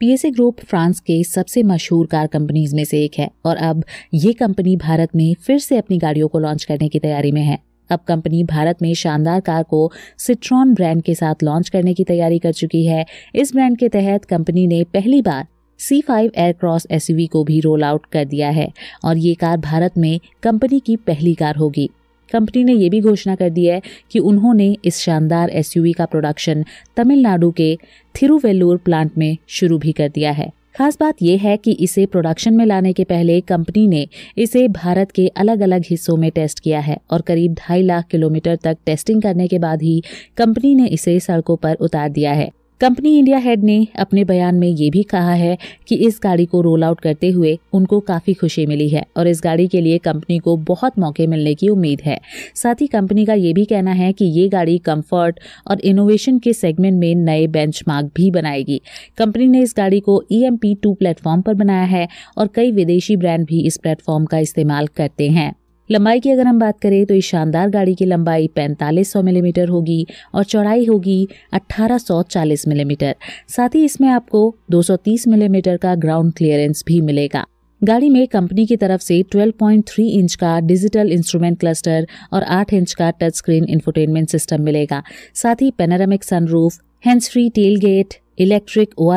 PSA group France के सबसे मशहूर कार कंपनीज में से एक है और अब ये कंपनी भारत में फिर से अपनी गाड़ियों को लॉन्च करने की तैयारी में है अब कंपनी भारत में शानदार कार को सिट्रॉन ब्रांड के साथ लॉन्च करने की तैयारी कर चुकी है इस ब्रांड के तहत कंपनी ने पहली बार सी फाइव एयरक्रॉस एस को भी रोल आउट कर दिया है और ये कार भारत में कंपनी की पहली कार होगी कंपनी ने यह भी घोषणा कर दी है कि उन्होंने इस शानदार एसयूवी का प्रोडक्शन तमिलनाडु के थिरुवेलूर प्लांट में शुरू भी कर दिया है खास बात यह है कि इसे प्रोडक्शन में लाने के पहले कंपनी ने इसे भारत के अलग अलग हिस्सों में टेस्ट किया है और करीब ढाई लाख किलोमीटर तक टेस्टिंग करने के बाद ही कंपनी ने इसे सड़कों पर उतार दिया है कंपनी इंडिया हेड ने अपने बयान में ये भी कहा है कि इस गाड़ी को रोल आउट करते हुए उनको काफ़ी खुशी मिली है और इस गाड़ी के लिए कंपनी को बहुत मौके मिलने की उम्मीद है साथ ही कंपनी का ये भी कहना है कि ये गाड़ी कंफर्ट और इनोवेशन के सेगमेंट में नए बेंचमार्क भी बनाएगी कंपनी ने इस गाड़ी को E M P two platform पर बनाया है और कई विदेशी ब्रांड भी इस प्लेटफॉर्म का इस्तेमाल करते हैं लंबाई की अगर हम बात करें तो इस शानदार गाड़ी की लंबाई 4500 मिलीमीटर होगी और चौड़ाई होगी 1840 मिलीमीटर साथ ही इसमें आपको 230 मिलीमीटर का ग्राउंड क्लियरेंस भी मिलेगा गाड़ी में कंपनी की तरफ से 12.3 इंच का डिजिटल इंस्ट्रूमेंट क्लस्टर और 8 इंच का टच स्क्रीन इंफोटेनमेंट सिस्टम मिलेगा साथ ही panoramic sunroof hands free tail gate electric ओ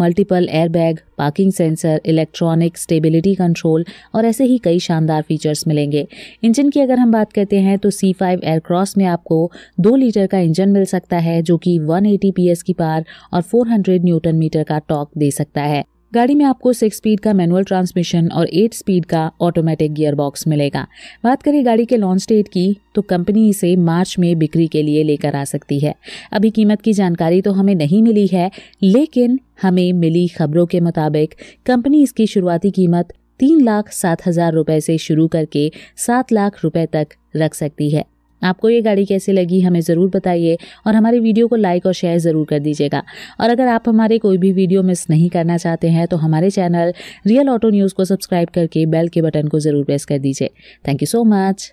multiple airbag parking sensor electronic stability control और ऐसे ही कई शानदार फीचर्स मिलेंगे इंजन की अगर हम बात करते हैं तो सी फाइव एयरक्रॉस में आपको दो लीटर का इंजन मिल सकता है जो कि 180 पीएस की पार और 400 न्यूटन मीटर का टॉक दे सकता है गाड़ी में आपको सिक्स स्पीड का मैनुअल ट्रांसमिशन और एट स्पीड का ऑटोमेटिक गियर बॉक्स मिलेगा बात करें गाड़ी के लॉन्च डेट की तो कंपनी इसे मार्च में बिक्री के लिए लेकर आ सकती है अभी कीमत की जानकारी तो हमें नहीं मिली है लेकिन हमें मिली खबरों के मुताबिक कंपनी इसकी शुरुआती कीमत तीन लाख सात हजार रुपए से शुरू करके सात लाख रुपए तक रख सकती है आपको ये गाड़ी कैसी लगी हमें ज़रूर बताइए और हमारे वीडियो को लाइक और शेयर ज़रूर कर दीजिएगा और अगर आप हमारे कोई भी वीडियो मिस नहीं करना चाहते हैं तो हमारे चैनल रियल ऑटो न्यूज़ को सब्सक्राइब करके बेल के बटन को ज़रूर प्रेस कर दीजिए थैंक यू सो मच